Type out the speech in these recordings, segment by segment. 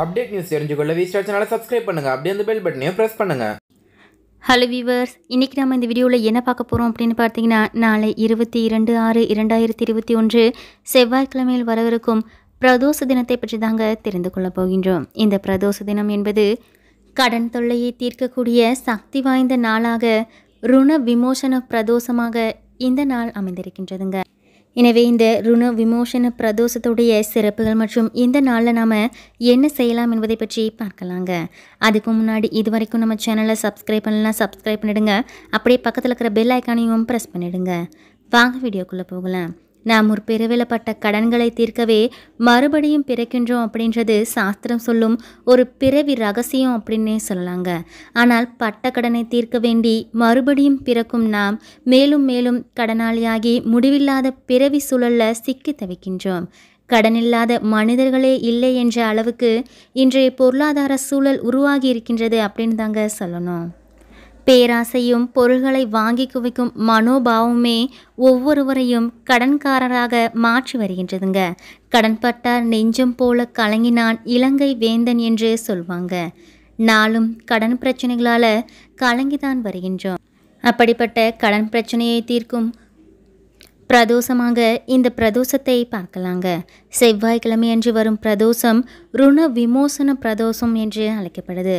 update news தெரிஞ்சுக்கொள்ள வி சேனலை சப்ஸ்கிரைப் பண்ணுங்கள் அப்படியே அந்த பெல் பட்டனையும் ப்ரெஸ் பண்ணுங்கள் ஹலோ வீவர்ஸ் இன்றைக்கி நம்ம இந்த வீடியோவில் என்ன பார்க்க போகிறோம் அப்படின்னு பார்த்தீங்கன்னா நாளை இருபத்தி இரண்டு ஆறு இரண்டாயிரத்தி இருபத்தி ஒன்று செவ்வாய்க்கிழமையில் வரவிருக்கும் பிரதோஷ தினத்தை பற்றி தாங்க தெரிந்து கொள்ளப் போகின்றோம் இந்த பிரதோஷ தினம் என்பது கடன் தொல்லையை தீர்க்கக்கூடிய சக்தி வாய்ந்த நாளாக ருண விமோசன பிரதோஷமாக இந்த நாள் அமைந்திருக்கின்றதுங்க எனவே இந்த ருண விமோசன பிரதோஷத்துடைய சிறப்புகள் மற்றும் இந்த நாளில் நாம் என்ன செய்யலாம் என்பதை பற்றி பார்க்கலாங்க அதுக்கு முன்னாடி இது வரைக்கும் நம்ம சேனலை சப்ஸ்கிரைப் பண்ணலாம் சப்ஸ்கிரைப் பண்ணிவிடுங்க அப்படியே பக்கத்தில் இருக்கிற பெல் ஐக்கானையும் ப்ரெஸ் பண்ணிவிடுங்க வாங்க வீடியோக்குள்ளே போகலாம் நாம் ஒரு பிறவிலப்பட்ட கடன்களை தீர்க்கவே மறுபடியும் பிறக்கின்றோம் அப்படின்றது சாஸ்திரம் சொல்லும் ஒரு பிறவி ரகசியம் அப்படின்னே சொல்லலாங்க ஆனால் பட்ட கடனை தீர்க்க வேண்டி மறுபடியும் பிறக்கும் நாம் மேலும் மேலும் கடனாளியாகி முடிவில்லாத பிறவி சூழலில் சிக்கி தவிக்கின்றோம் கடனில்லாத மனிதர்களே இல்லை என்ற அளவுக்கு இன்றைய பொருளாதார சூழல் உருவாகி இருக்கின்றது அப்படின்னு தாங்க சொல்லணும் பேராசையும் பொருள்களை வாங்கி குவிக்கும் மனோபாவமே ஒவ்வொருவரையும் கடன்காரராக மாற்றி வருகின்றதுங்க கடன்பட்டார் நெஞ்சம் போல கலங்கினான் இலங்கை வேந்தன் என்று சொல்வாங்க நாளும் கடன் பிரச்சனைகளால் கலங்கிதான் வருகின்றோம் அப்படிப்பட்ட கடன் பிரச்சனையை தீர்க்கும் பிரதோஷமாக இந்த பிரதோஷத்தை பார்க்கலாங்க செவ்வாய்க்கிழமை அன்று வரும் பிரதோஷம் ருண விமோசன பிரதோஷம் என்று அழைக்கப்படுது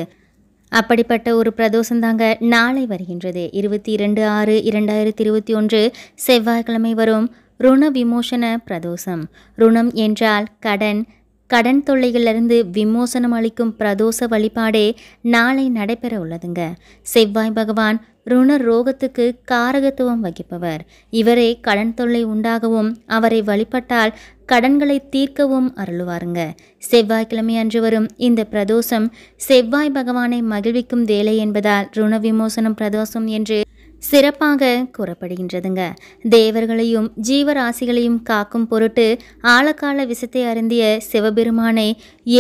அப்படிப்பட்ட ஒரு பிரதோஷம் தாங்க நாளை வருகின்றது இருபத்தி இரண்டு ஆறு இரண்டாயிரத்தி இருபத்தி ஒன்று செவ்வாய்க்கிழமை வரும் ருண விமோசன பிரதோஷம் ருணம் என்றால் கடன் கடன் தொல்லைகளிலிருந்து விமோசனம் அளிக்கும் பிரதோஷ வழிபாடே நாளை நடைபெற உள்ளதுங்க செவ்வாய் பகவான் ருணர் ரோகத்துக்கு காரகத்துவம் வகிப்பவர் இவரே கடன் தொல்லை உண்டாகவும் அவரை வழிபட்டால் கடன்களை தீர்க்கவும் அருளுவாருங்க செவ்வாய்க்கிழமை அன்று வரும் இந்த பிரதோஷம் செவ்வாய் பகவானை மகிழ்விக்கும் வேலை என்பதால் ருண விமோசனம் பிரதோஷம் என்று சிறப்பாக கூறப்படுகின்றதுங்க தேவர்களையும் ஜீவராசிகளையும் காக்கும் பொருட்டு ஆழக்கால விஷத்தை அருந்திய சிவபெருமானை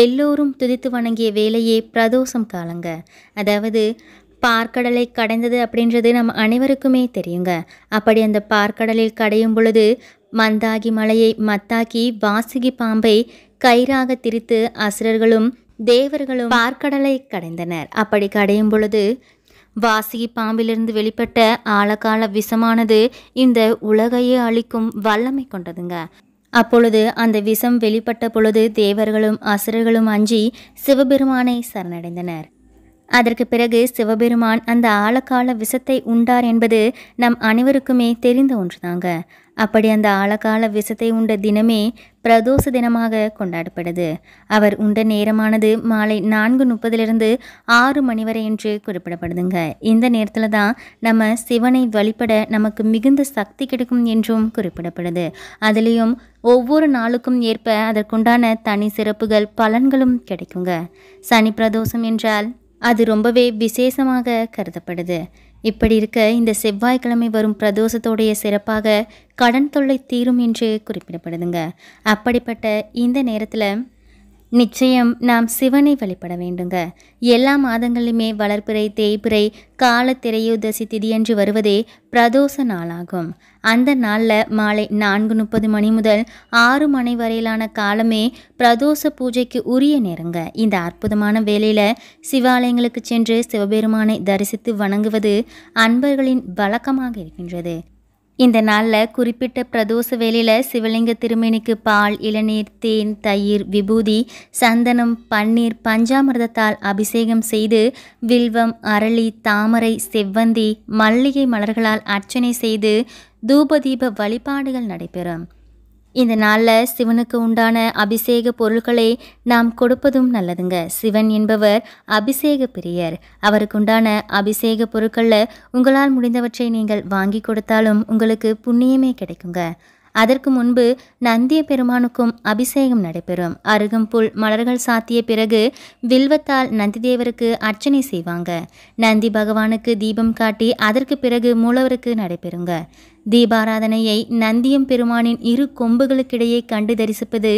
எல்லோரும் துதித்து வணங்கிய வேலையே பிரதோஷம் காலங்க அதாவது பார்க்கடலை கடைந்தது அப்படின்றது நம் அனைவருக்குமே தெரியுங்க அப்படி அந்த பார்க்கடலில் கடையும் பொழுது மந்தாகி மலையை மத்தாக்கி வாசுகி பாம்பை கயிறாக திரித்து அசுரர்களும் தேவர்களும் பார்க்கடலை கடைந்தனர் அப்படி கடையும் பொழுது வாசுகி பாம்பிலிருந்து வெளிப்பட்ட ஆழகால விஷமானது இந்த உலகையே அழிக்கும் வல்லமை கொண்டதுங்க அப்பொழுது அந்த விஷம் வெளிப்பட்ட பொழுது தேவர்களும் அசுரர்களும் அஞ்சி சிவபெருமானை சரணடைந்தனர் அதற்கு பிறகு சிவபெருமான் அந்த ஆழக்கால விஷத்தை உண்டார் என்பது நம் அனைவருக்குமே தெரிந்த ஒன்றுதாங்க அப்படி அந்த ஆழக்கால விஷத்தை உண்ட தினமே பிரதோஷ தினமாக கொண்டாடப்படுது அவர் உண்ட நேரமானது மாலை நான்கு முப்பதிலிருந்து ஆறு மணி வரை என்று குறிப்பிடப்படுதுங்க இந்த நேரத்தில் தான் நம்ம சிவனை வழிபட நமக்கு மிகுந்த சக்தி கிடைக்கும் என்றும் குறிப்பிடப்படுது அதுலேயும் ஒவ்வொரு நாளுக்கும் ஏற்ப அதற்குண்டான தனி சிறப்புகள் பலன்களும் கிடைக்குங்க சனி பிரதோஷம் என்றால் அது ரொம்பவே விசேஷமாக கருதப்படுது இப்படி இருக்க இந்த செவ்வாய்க்கிழமை வரும் பிரதோஷத்தோடைய சிறப்பாக கடன் தொல்லை தீரும் என்று குறிப்பிடப்படுதுங்க அப்படிப்பட்ட இந்த நேரத்தில் நிச்சயம் நாம் சிவனை வழிபட வேண்டுங்க எல்லா மாதங்களிலுமே வளர்ப்பிறை தேய்பிறை கால திரையோதசி திதியன்று வருவதே பிரதோஷ நாளாகும் அந்த நாளில் மாலை நான்கு முப்பது மணி முதல் ஆறு மணி வரையிலான காலமே பிரதோஷ பூஜைக்கு உரிய நேரங்க இந்த அற்புதமான வேலையில் சிவாலயங்களுக்கு சென்று சிவபெருமானை தரிசித்து வணங்குவது அன்பர்களின் வழக்கமாக இருக்கின்றது இந்த நாளில் குறிப்பிட்ட பிரதோஷ வேலையில் சிவலிங்க திருமேனிக்கு பால் இளநீர் தேன் தயிர் விபூதி சந்தனம் பன்னீர் பஞ்சாமிர்தத்தால் அபிஷேகம் செய்து வில்வம் அரளி தாமரை செவ்வந்தி மல்லிகை மலர்களால் அர்ச்சனை செய்து தூபதீப வழிபாடுகள் நடைபெறும் இந்த நாளில் சிவனுக்கு உண்டான அபிஷேக பொருட்களை நாம் கொடுப்பதும் நல்லதுங்க சிவன் என்பவர் அபிஷேக பிரியர் அவருக்கு உண்டான அபிஷேக பொருட்களில் உங்களால் முடிந்தவற்றை நீங்கள் வாங்கி கொடுத்தாலும் உங்களுக்கு புண்ணியமே கிடைக்குங்க அதற்கு முன்பு நந்திய பெருமானுக்கும் அபிஷேகம் நடைபெறும் அருகம்புல் மலர்கள் சாத்திய பிறகு வில்வத்தால் நந்திதேவருக்கு அர்ச்சனை செய்வாங்க நந்தி பகவானுக்கு தீபம் காட்டி அதற்கு பிறகு மூலவருக்கு நடைபெறுங்க தீபாராதனையை நந்தியம் பெருமானின் இரு கொம்புகளுக்கிடையே கண்டு தரிசிப்பது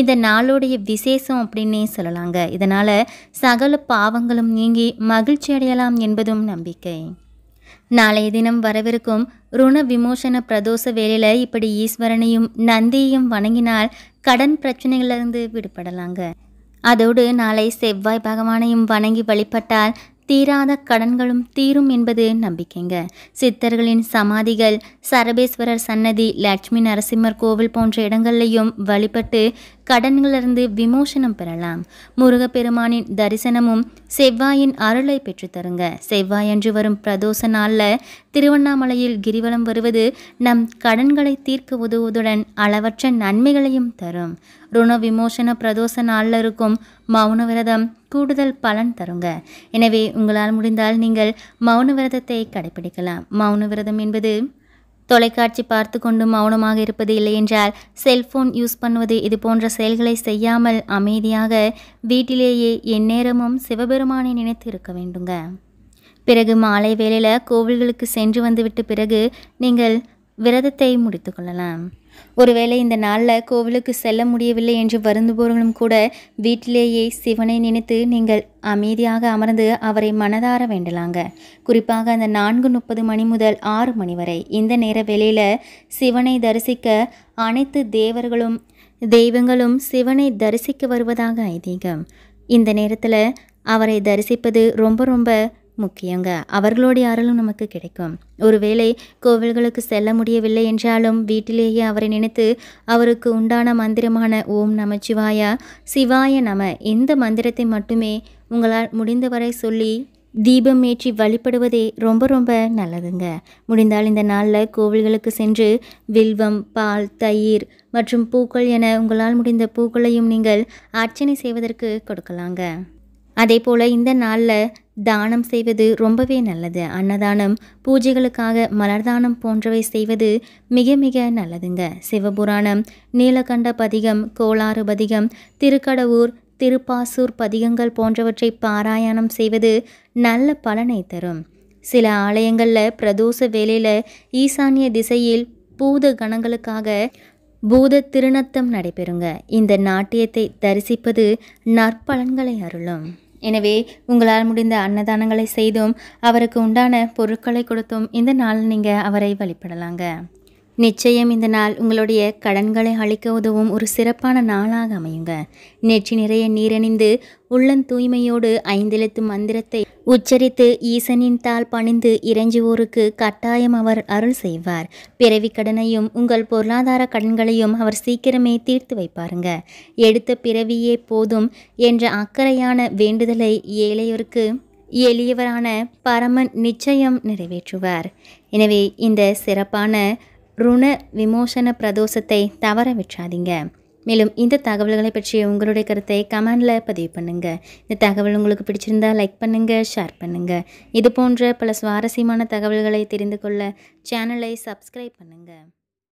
இந்த நாளுடைய விசேஷம் அப்படின்னே சொல்லலாங்க இதனால் சகல பாவங்களும் நீங்கி மகிழ்ச்சி அடையலாம் என்பதும் நம்பிக்கை நாளைய தினம் வரவிருக்கும் ருண விமோசன பிரதோஷ வேலையில் இப்படி ஈஸ்வரனையும் நந்தியையும் வணங்கினால் கடன் பிரச்சனைகளிலிருந்து விடுபடலாங்க அதோடு நாளை செவ்வாய் பகவானையும் வணங்கி வழிபட்டால் தீராத கடன்களும் தீரும் என்பது நம்பிக்கைங்க சித்தர்களின் சமாதிகள் சரபேஸ்வரர் சன்னதி லட்சுமி நரசிம்மர் கோவில் போன்ற இடங்கள்லையும் வழிபட்டு கடன்களிலிருந்து விமோசனம் பெறலாம் முருகப்பெருமானின் தரிசனமும் செவ்வாயின் அருளை பெற்றுத்தருங்க என்று வரும் பிரதோஷ நாளில் திருவண்ணாமலையில் கிரிவலம் வருவது நம் கடன்களை தீர்க்க உதவுவதுடன் அளவற்ற நன்மைகளையும் தரும் ருண விமோசன பிரதோஷ நாளில் இருக்கும் மௌன விரதம் கூடுதல் பலன் தருங்க எனவே உங்களால் முடிந்தால் நீங்கள் மௌன விரதத்தை கடைபிடிக்கலாம் மௌன விரதம் என்பது தொலைக்காட்சி பார்த்து கொண்டு மௌனமாக இருப்பது இல்லையென்றால் செல்போன் யூஸ் பண்ணுவது இது போன்ற செயல்களை செய்யாமல் அமைதியாக வீட்டிலேயே எந்நேரமும் சிவபெருமானை நினைத்து இருக்க வேண்டுங்க பிறகு மாலை வேளையில் கோவில்களுக்கு சென்று வந்துவிட்டு பிறகு நீங்கள் விரதத்தை முடித்து கொள்ளலாம் ஒருவேளை இந்த நாளில் கோவிலுக்கு செல்ல முடியவில்லை என்று வருந்துபவர்களும் கூட வீட்டிலேயே சிவனை நினைத்து நீங்கள் அமைதியாக அமர்ந்து அவரை மனதார வேண்டலாங்க குறிப்பாக அந்த நான்கு முப்பது மணி முதல் ஆறு மணி வரை இந்த நேர வேளையில் சிவனை தரிசிக்க அனைத்து தேவர்களும் தெய்வங்களும் சிவனை தரிசிக்க வருவதாக ஐதீகம் இந்த நேரத்தில் அவரை தரிசிப்பது ரொம்ப ரொம்ப முக்கியங்க அவர்களுடைய அருளும் நமக்கு கிடைக்கும் ஒருவேளை கோவில்களுக்கு செல்ல முடியவில்லை என்றாலும் வீட்டிலேயே அவரை நினைத்து அவருக்கு உண்டான மந்திரமான ஓம் நமச்சிவாயா சிவாய நம இந்த மந்திரத்தை மட்டுமே உங்களால் முடிந்தவரை சொல்லி தீபம் ஏற்றி வழிபடுவதே ரொம்ப ரொம்ப நல்லதுங்க முடிந்தால் இந்த நாளில் கோவில்களுக்கு சென்று வில்வம் பால் தயிர் மற்றும் பூக்கள் என உங்களால் முடிந்த பூக்களையும் நீங்கள் அர்ச்சனை செய்வதற்கு கொடுக்கலாங்க அதே போல் இந்த நாளில் தானம் செய்வது ரொம்பவே நல்லது அன்னதானம் பூஜைகளுக்காக மலர்தானம் போன்றவை செய்வது மிக மிக நல்லதுங்க சிவபுராணம் நீலகண்ட பதிகம் கோளாறு பதிகம் திருக்கடவுர் திருப்பாசூர் பதிகங்கள் போன்றவற்றை பாராயணம் செய்வது நல்ல பலனை தரும் சில ஆலயங்களில் பிரதோஷ வேலையில் ஈசானிய திசையில் பூத கணங்களுக்காக பூத திருநத்தம் நடைபெறுங்க இந்த நாட்டியத்தை தரிசிப்பது நற்பலன்களை அருளும் எனவே உங்களால் முடிந்த அன்னதானங்களை செய்தும் அவருக்கு உண்டான பொருட்களை கொடுத்தும் இந்த நாள் நீங்கள் அவரை வழிபடலாங்க நிச்சயம் இந்த நாள் உங்களுடைய கடன்களை அழிக்க உதவும் ஒரு சிறப்பான நாளாக அமையுங்க நெற்றி நிறைய நீரணிந்து உள்ளன் தூய்மையோடு ஐந்தெழுத்து மந்திரத்தை உச்சரித்து ஈசனின் தாள் பணிந்து இறைஞ்சுவோருக்கு கட்டாயம் அவர் அருள் செய்வார் பிறவி கடனையும் உங்கள் பொருளாதார கடன்களையும் அவர் சீக்கிரமே தீர்த்து வைப்பாருங்க எடுத்த பிறவியே போதும் என்ற அக்கறையான வேண்டுதலை ஏழையோருக்கு எளியவரான பரமன் நிச்சயம் நிறைவேற்றுவார் எனவே இந்த சிறப்பான ருண விமோசன பிரதோஷத்தை தவற விட்றாதீங்க மேலும் இந்த தகவல்களை பற்றி உங்களுடைய கருத்தை கமெண்டில் பதிவு பண்ணுங்கள் இந்த தகவல் உங்களுக்கு பிடிச்சிருந்தால் லைக் பண்ணுங்கள் ஷேர் பண்ணுங்கள் இது போன்ற பல சுவாரஸ்யமான தகவல்களை தெரிந்து கொள்ள சேனலை சப்ஸ்கிரைப் பண்ணுங்கள்